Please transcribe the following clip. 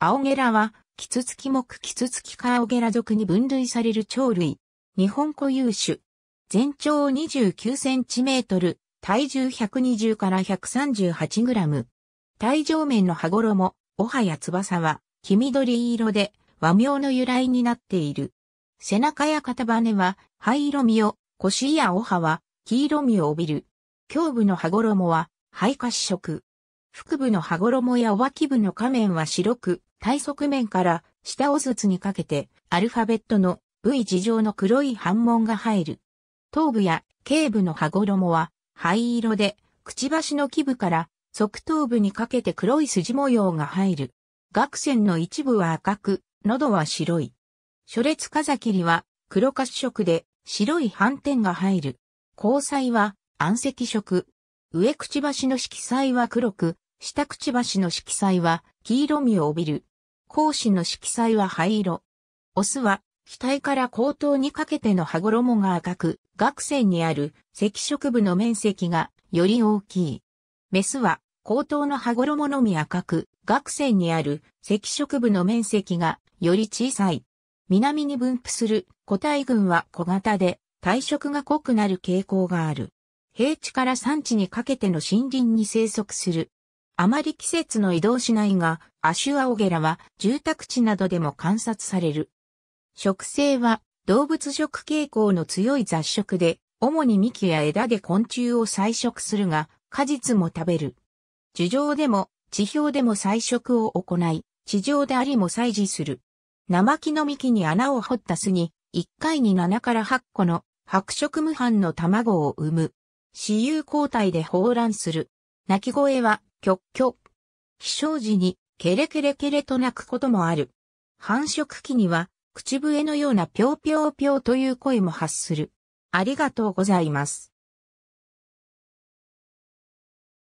青ゲラは、キツツキ目キツツキカオゲラ属に分類される鳥類。日本固有種。全長29センチメートル、体重120から138グラム。体上面の羽衣、おはや翼は、黄緑色で、和名の由来になっている。背中や肩羽は、灰色身を、腰やおはは、黄色身を帯びる。胸部の羽衣は、灰褐色。腹部の羽衣や脇部の下面は白く、体側面から下ず筒にかけて、アルファベットの V 字状の黒い斑紋が入る。頭部や頸部の羽衣は灰色で、くちばしの基部から側頭部にかけて黒い筋模様が入る。顎線の一部は赤く、喉は白い。初列風切りは黒褐色で白い斑点が入る。交際は暗赤色。上くちばしの色彩は黒く、下くちばしの色彩は黄色みを帯びる。講師の色彩は灰色。オスは、額から後頭にかけての羽衣が赤く、学線にある赤色部の面積がより大きい。メスは、後頭の羽衣のみ赤く、学線にある赤色部の面積がより小さい。南に分布する個体群は小型で、体色が濃くなる傾向がある。平地から山地にかけての森林に生息するあまり季節の移動しないが、アシュアオゲラは住宅地などでも観察される。植生は動物食傾向の強い雑食で、主に幹や枝で昆虫を採食するが、果実も食べる。樹上でも地表でも採食を行い、地上でありも採持する。生木の幹に穴を掘った巣に、1回に7から8個の白色無反の卵を産む。私有交代で放卵する。鳴き声はきょっきょ。飛翔時に、ケレケレケレと鳴くこともある。繁殖期には、口笛のようなぴょうぴょうぴょうという声も発する。ありがとうございます。